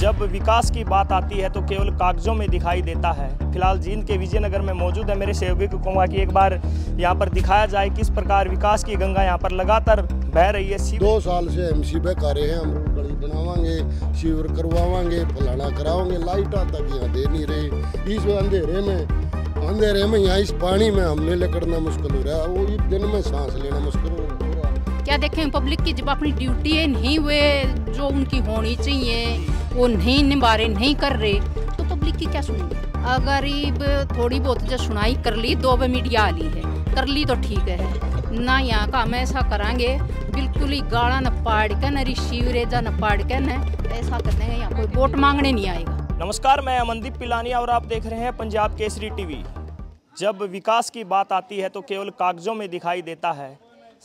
जब विकास की बात आती है तो केवल कागजों में दिखाई देता है फिलहाल जींद के विजयनगर में मौजूद है मेरे सहयोगी को कहूँगा कि एक बार यहाँ पर दिखाया जाए किस प्रकार विकास की गंगा यहाँ पर लगातार बह रही है दो साल से सी पे कार्य है हम गली बनावांगे शिविर करवावांगे फलाना करावांगे लाइटा तक यहाँ दे नहीं रहे इस अंधेरे में अंधेरे में यहाँ इस पानी में हमने लकड़ना मुश्किल हो रहा है वो दिन में सांस लेना मुश्किल हो रहा है क्या देखें पब्लिक की जब अपनी ड्यूटी है नहीं हुए जो उनकी होनी चाहिए वो नहीं निभा रहे नहीं कर रहे तो पब्लिक की क्या सुनेंगे अगर थोड़ी बहुत जो सुनाई कर ली दो बे मीडिया आ ली है कर ली तो ठीक है ना यहाँ का हम ऐसा करेंगे बिल्कुल ही गाड़ा न पाड़ के न सीवरेजा न पाड़ के न ऐसा करने देंगे यहाँ कोई वोट मांगने नहीं आएगा नमस्कार मैं अमनदीप पिलानी और आप देख रहे हैं पंजाब केसरी टीवी जब विकास की बात आती है तो केवल कागजों में दिखाई देता है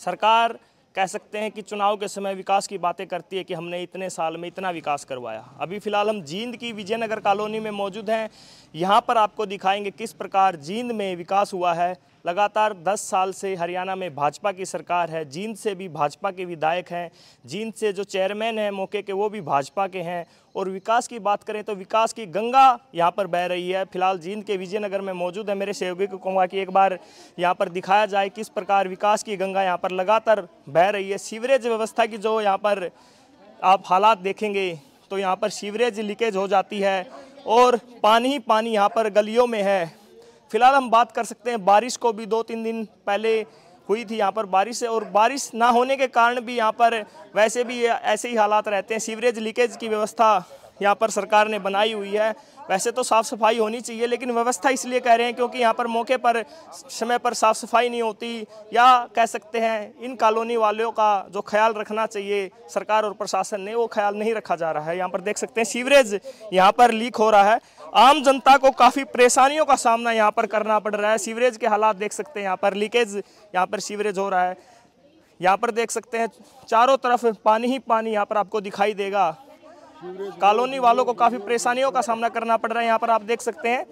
सरकार कह सकते हैं कि चुनाव के समय विकास की बातें करती है कि हमने इतने साल में इतना विकास करवाया अभी फिलहाल हम जींद की विजयनगर कॉलोनी में मौजूद हैं यहाँ पर आपको दिखाएंगे किस प्रकार जींद में विकास हुआ है लगातार 10 साल से हरियाणा में भाजपा की सरकार है जींद से भी भाजपा के विधायक हैं जींद से जो चेयरमैन हैं मौके के वो भी भाजपा के हैं और विकास की बात करें तो विकास की गंगा यहाँ पर बह रही है फिलहाल जींद के विजयनगर में मौजूद है मेरे सहयोगी को कहूँगा कि एक बार यहाँ पर दिखाया जाए किस प्रकार विकास की गंगा यहाँ पर लगातार बह रही है सीवरेज व्यवस्था की जो यहाँ पर आप हालात देखेंगे तो यहाँ पर सीवरेज लीकेज हो जाती है और पानी ही पानी यहाँ पर गलियों में है फिलहाल हम बात कर सकते हैं बारिश को भी दो तीन दिन पहले हुई थी यहाँ पर बारिश और बारिश ना होने के कारण भी यहाँ पर वैसे भी ऐसे ही हालात रहते हैं सीवरेज लीकेज की व्यवस्था यहाँ पर सरकार ने बनाई हुई है वैसे तो साफ़ सफाई होनी चाहिए लेकिन व्यवस्था इसलिए कह रहे हैं क्योंकि यहाँ पर मौके पर समय पर साफ़ सफाई नहीं होती या कह सकते हैं इन कॉलोनी वालों का जो ख्याल रखना चाहिए सरकार और प्रशासन ने वो ख्याल नहीं रखा जा रहा है यहाँ पर देख सकते हैं सीवरेज यहाँ पर लीक हो रहा है आम जनता को काफ़ी परेशानियों का सामना यहाँ पर करना पड़ रहा है सीवरेज के हालात देख सकते हैं यहाँ पर लीकेज यहाँ पर सीवरेज हो रहा है यहाँ पर देख सकते हैं चारों तरफ पानी ही पानी यहाँ पर आपको दिखाई देगा कॉलोनी वालों को काफ़ी परेशानियों का सामना करना पड़ रहा है यहाँ पर आप देख सकते हैं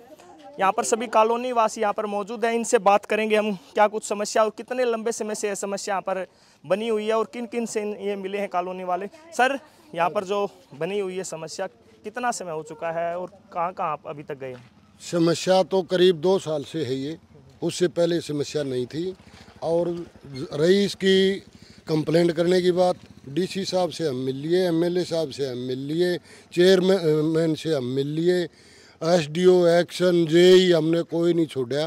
यहाँ पर सभी कॉलोनी वासी यहाँ पर मौजूद हैं इनसे बात करेंगे हम क्या कुछ समस्या और कितने लंबे समय से यह समस्या यहाँ पर बनी हुई है और किन किन से ये मिले हैं कॉलोनी वाले सर यहाँ पर जो बनी हुई है समस्या कितना समय हो चुका है और कहाँ कहाँ आप अभी तक गए हैं समस्या तो करीब दो साल से है ये उससे पहले समस्या नहीं थी और रईस की कंप्लेंट करने की बात डीसी साहब से हम मिल लिए एमएलए साहब से हम मिल लिए चेयरमैन से हम मिल लिए एसडीओ एक्शन जे ही हमने कोई नहीं छोड़ा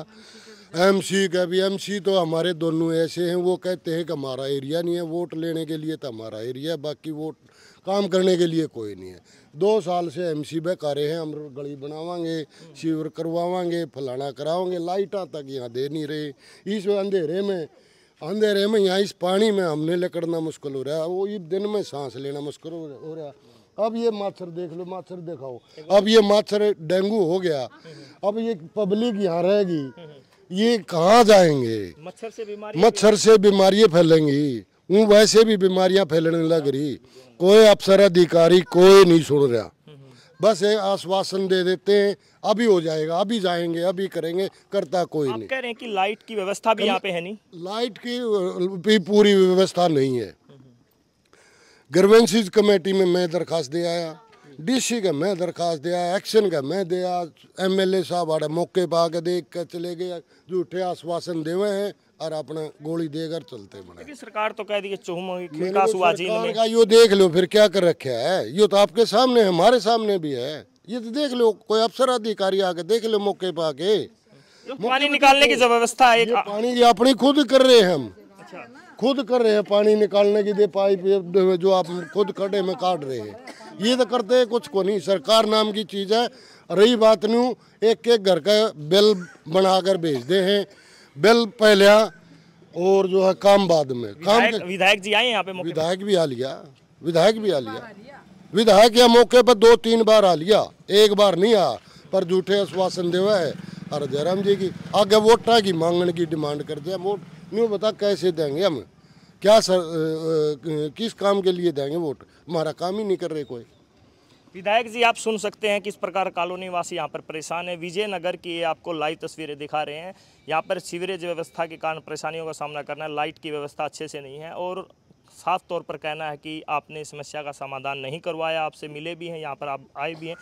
एमसी का भी एमसी तो हमारे दोनों ऐसे हैं वो कहते हैं कि हमारा एरिया नहीं है वोट लेने के लिए तो हमारा एरिया है बाकी वोट काम करने के लिए कोई नहीं है दो साल से एम सी बेकारे हैं हम गली बनावांगे शिविर करवावांगे फलाना कराओगे लाइटा तक यहाँ दे नहीं रहे इस अंधेरे में अंधेरे में यहाँ इस पानी में हमने लकड़ना मुश्किल हो रहा है वो ये दिन में सांस लेना मुश्किल हो रहा है अब ये मच्छर देख लो मच्छर दिखाओ अब ये मच्छर डेंगू हो गया अब ये पब्लिक यहाँ रहेगी ये कहाँ जाएंगे मच्छर से बीमारी मच्छर से बीमारियाँ फैलेंगी वैसे भी बीमारियाँ फैलने लग रही कोई अफसर अधिकारी कोई नहीं सुन रहा बस ये आश्वासन दे देते हैं अभी हो जाएगा अभी जाएंगे अभी करेंगे करता कोई आप नहीं कह रहे हैं कि लाइट की व्यवस्था भी यहाँ पे है नहीं लाइट की भी पूरी व्यवस्था नहीं है ग्रवेंसीज कमेटी में मैं दरखास्त दे आया डीसी का मैं दरखास्त दिया एक्शन का मैं दिया एमएलए साहब आ मौके पर आके देख कर चले गए झूठे आश्वासन देवे हैं और अपना गोली देकर चलते बना सरकार तो कह दिए सरकार का यो देख लो फिर क्या कर रखे है यो तो आपके सामने हमारे सामने भी है ये तो देख लो कोई अफसर अधिकारी आके देख लो मौके पे आके पानी निकालने की व्यवस्था है पानी ये अपनी खुद कर रहे हैं हम अच्छा। खुद कर रहे हैं पानी निकालने की दे पाइप जो आप खुद खड़े में काट रहे हैं ये तो करते हैं कुछ को नहीं सरकार नाम की चीज़ है रही बात नू एक एक घर का बिल बनाकर भेजते हैं बिल पहले और जो है काम बाद में काम विधायक जी आए यहाँ पे विधायक भी आ लिया विधायक भी आ लिया विधायक या मौके पर दो तीन बार आ लिया एक बार नहीं आ पर झूठे आश्वासन देवा है और जयराम जी की आगे वोटा की मांगने की डिमांड कर दिया वोट नहीं बता कैसे देंगे हम क्या सर आ, किस काम के लिए देंगे वोट हमारा काम ही नहीं कर रहे कोई विधायक जी आप सुन सकते हैं किस प्रकार कॉलोनी वासी यहाँ पर परेशान है विजयनगर की ये आपको लाइव तस्वीरें दिखा रहे हैं यहाँ पर सीवरेज व्यवस्था के कारण परेशानियों का सामना करना है लाइट की व्यवस्था अच्छे से नहीं है और साफ तौर पर कहना है कि आपने समस्या का समाधान नहीं करवाया आपसे मिले भी हैं यहाँ पर आप आए भी हैं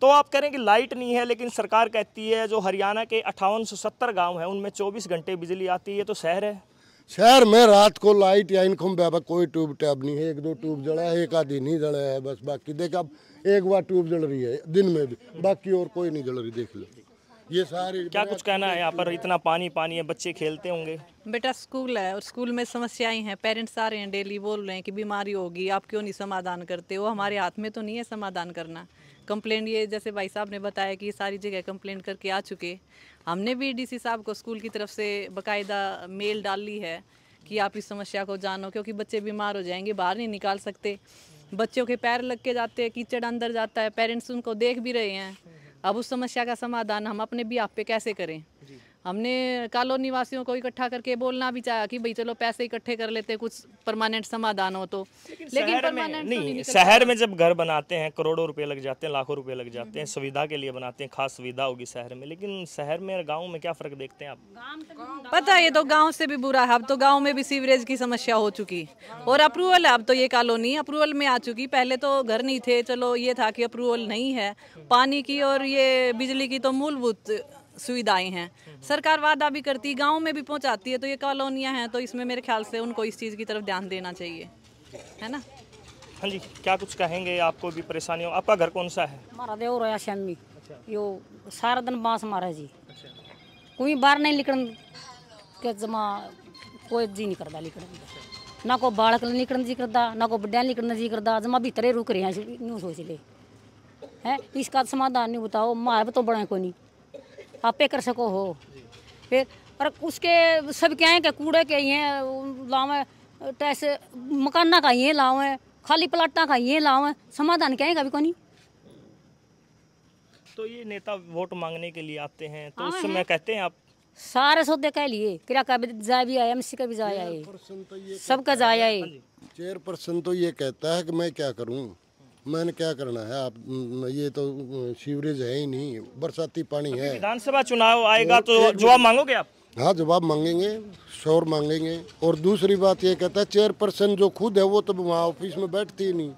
तो आप कह रहे हैं कि लाइट नहीं है लेकिन सरकार कहती है जो हरियाणा के अठावन सौ सत्तर गाँव हैं उनमें चौबीस घंटे बिजली आती है तो शहर है शहर में रात को लाइट या इनकम कोई ट्यूब टैब नहीं है एक दो ट्यूब जड़ा है एक आधी नहीं जड़ा है बस बाकी देख अब एक बार ट्यूब जल रही है दिन में भी बाकी और कोई नहीं जल रही देख लो ये सारे क्या कुछ कहना है यहाँ पर इतना पानी पानी है बच्चे खेलते होंगे बेटा स्कूल है और स्कूल में समस्याएं हैं पेरेंट्स आ रहे हैं डेली बोल रहे हैं कि बीमारी होगी आप क्यों नहीं समाधान करते वो हमारे हाथ में तो नहीं है समाधान करना कंप्लेंट ये जैसे भाई साहब ने बताया कि सारी जगह कंप्लेंट करके आ चुके हमने भी डी साहब को स्कूल की तरफ से बाकायदा मेल डाल ली है कि आप इस समस्या को जानो क्योंकि बच्चे बीमार हो जाएंगे बाहर नहीं निकाल सकते बच्चों के पैर लग के जाते हैं कीचड़ अंदर जाता है पेरेंट्स उनको देख भी रहे हैं अब उस समस्या का समाधान हम अपने भी आप पे कैसे करें हमने कालोनी निवासियों को इकट्ठा करके बोलना भी चाहा कि भाई चलो पैसे इकट्ठे कर लेते कुछ परमानेंट समाधान हो तो लेकिन में, तो नहीं शहर में जब घर बनाते हैं करोड़ों रुपए लग जाते हैं लाखों रुपए लग जाते हैं हम्म। सुविधा के लिए बनाते हैं खास सुविधा होगी शहर में लेकिन शहर में और गाँव में क्या फर्क देखते हैं आप तो पता ये तो गाँव से भी बुरा है अब तो गाँव में भी सीवरेज की समस्या हो चुकी और अप्रूवल अब तो ये कॉलोनी अप्रूवल में आ चुकी पहले तो घर नहीं थे चलो ये था कि अप्रूवल नहीं है पानी की और ये बिजली की तो मूलभूत सुविधाएं हैं सरकार वादा भी करती गाँव में भी पहुँचाती है तो ये कॉलोनियाँ हैं तो इसमें मेरे ख्याल से उनको इस चीज़ की तरफ ध्यान देना चाहिए है ना हाँ जी क्या कुछ कहेंगे आपको भी परेशानी हो आपका घर कौन सा है हमारा देव रोया शमी यो सारा दिन बांस मारा जी कोई बाहर नहीं निकल के जमा कोई जी नहीं करता निकल ना को बालक निकल जी करता ना को बड्डा निकल जी करता जमा भीतरे रुक रहे हैं न्यू सोच ले है इसका समाधान नहीं बताओ माए तो बड़ा कोई नहीं आप पे कर सको हो फिर पर उसके सब क्या है कि कूड़े के ही हैं लाव ऐसे मकाना का ये लाव है खाली प्लाटा का ये लाव है समाधान क्या है कभी को नहीं तो ये नेता वोट मांगने के लिए आते हैं तो उस समय है। कहते हैं आप सारे सौदे कह लिए क्या कभी जाए भी आया एमसी का भी जाया तो है सबका जाया है चेयरपर्सन तो ये कहता है कि मैं क्या करूँ मैंने क्या करना है आप ये तो सीवरेज है ही नहीं बरसाती पानी है विधानसभा चुनाव आएगा तो जवाब मांगोगे आप हाँ जवाब मांगेंगे शोर मांगेंगे और दूसरी बात ये कहता है चेयरपर्सन जो खुद है वो तो वहाँ ऑफिस में बैठती ही नहीं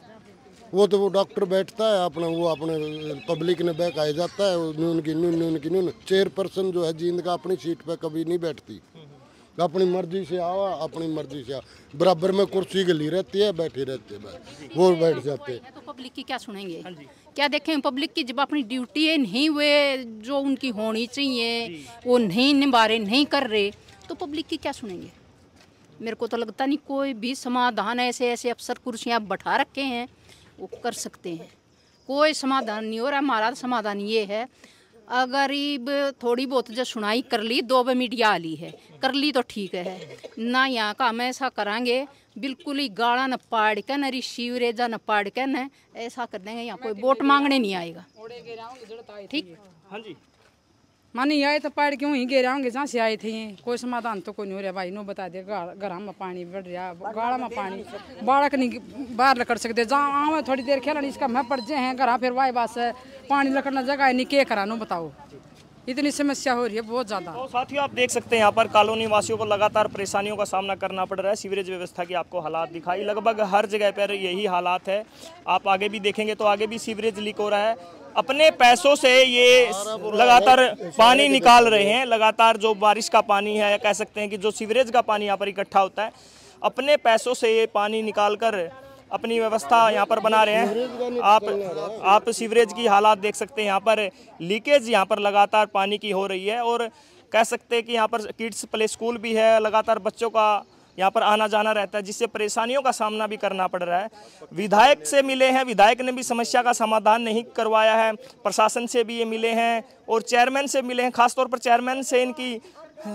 वो तो वो डॉक्टर बैठता है अपना वो अपने पब्लिक ने बैक आ जाता है नून की नून नून की नून चेयरपर्सन जो है जींद का अपनी सीट पर कभी नहीं बैठती अपनी मर्जी से आओ अपनी मर्जी से आओ बराबर में कुर्सी गली रहती है बैठी रहती है वो बैठ जाते हैं तो पब्लिक की क्या सुनेंगे हाँ क्या देखें पब्लिक की जब अपनी ड्यूटी है नहीं हुए जो उनकी होनी चाहिए वो नहीं निभा रहे नहीं कर रहे तो पब्लिक की क्या सुनेंगे मेरे को तो लगता नहीं कोई भी समाधान ऐसे ऐसे अफसर कुर्सियाँ बैठा रखे हैं वो कर सकते हैं कोई समाधान नहीं हो रहा हमारा समाधान ये है गरीब थोड़ी बहुत जो सुनाई कर ली दो मीडिया मीडिया ली है कर ली तो ठीक है ना यहाँ का हम ऐसा करांगे बिल्कुल ही गाड़ा न पाड़ के न शिवरेजा न पाड़ के न ऐसा कर देंगे यहाँ कोई वोट मांगने नहीं आएगा ठीक हाँ जी मानी आए तो पैर क्यों ही गेरा होंगे जहाँ से आए थे कोई समाधान तो कोई नहीं हो रहा भाई नो बता दे गरा में पानी बढ़ रहा गाड़ा में पानी बाढ़ नहीं बाहर लकड़ सकते जहाँ आवे थोड़ी देर खेलने इसका मैं पड़जे हैं घर फिर वाई बात है पानी लकड़ना जगह नहीं के करा नो बताओ इतनी समस्या हो रही है बहुत ज़्यादा तो साथियों आप देख सकते हैं यहाँ पर कॉलोनी वासियों को लगातार परेशानियों का सामना करना पड़ रहा है सीवरेज व्यवस्था की आपको हालात दिखाई लगभग हर जगह पर यही हालात है आप आगे भी देखेंगे तो आगे भी सीवरेज लीक हो रहा है अपने पैसों से ये लगातार पानी निकाल रहे हैं लगातार जो बारिश का पानी है कह सकते हैं कि जो सीवरेज का पानी यहाँ पर इकट्ठा होता है अपने पैसों से ये पानी निकाल कर अपनी व्यवस्था यहाँ पर बना रहे हैं आप आप सीवरेज की हालात देख सकते हैं यहाँ पर लीकेज यहाँ पर लगातार पानी की हो रही है और कह सकते हैं कि यहाँ पर किड्स प्ले स्कूल भी है लगातार बच्चों का यहाँ पर आना जाना रहता है जिससे परेशानियों का सामना भी करना पड़ रहा है विधायक से मिले हैं विधायक ने भी समस्या का समाधान नहीं करवाया है प्रशासन से भी ये मिले हैं और चेयरमैन से मिले हैं खासतौर पर चेयरमैन से इनकी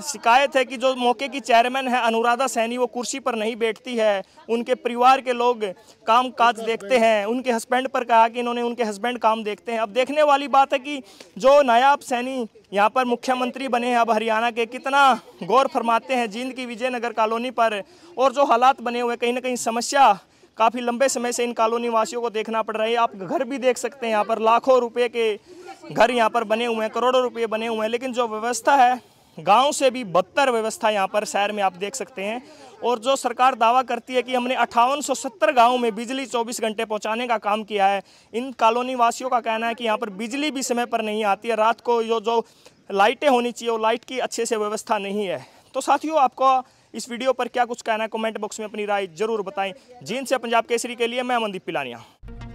शिकायत है कि जो मौके की चेयरमैन है अनुराधा सैनी वो कुर्सी पर नहीं बैठती है उनके परिवार के लोग काम काज देखते हैं उनके हस्बैंड पर कहा कि इन्होंने उनके हस्बैंड काम देखते हैं अब देखने वाली बात है कि जो नायाब सैनी यहाँ पर मुख्यमंत्री बने हैं अब हरियाणा के कितना गौर फरमाते हैं जींद की विजयनगर कॉलोनी पर और जो हालात बने हुए कहीं ना कहीं समस्या काफ़ी लंबे समय से इन कॉलोनी वासियों को देखना पड़ रहा है आप घर भी देख सकते हैं यहाँ पर लाखों रुपये के घर यहाँ पर बने हुए हैं करोड़ों रुपये बने हुए हैं लेकिन जो व्यवस्था है गांव से भी बदतर व्यवस्था यहाँ पर शहर में आप देख सकते हैं और जो सरकार दावा करती है कि हमने अठावन सौ गाँव में बिजली 24 घंटे पहुँचाने का काम किया है इन कॉलोनी वासियों का कहना है कि यहाँ पर बिजली भी समय पर नहीं आती है रात को जो जो लाइटें होनी चाहिए वो लाइट की अच्छे से व्यवस्था नहीं है तो साथियों आपको इस वीडियो पर क्या कुछ कहना है कॉमेंट बॉक्स में अपनी राय जरूर बताएं जींद से पंजाब केसरी के लिए मैं अमनदीप पिलानिया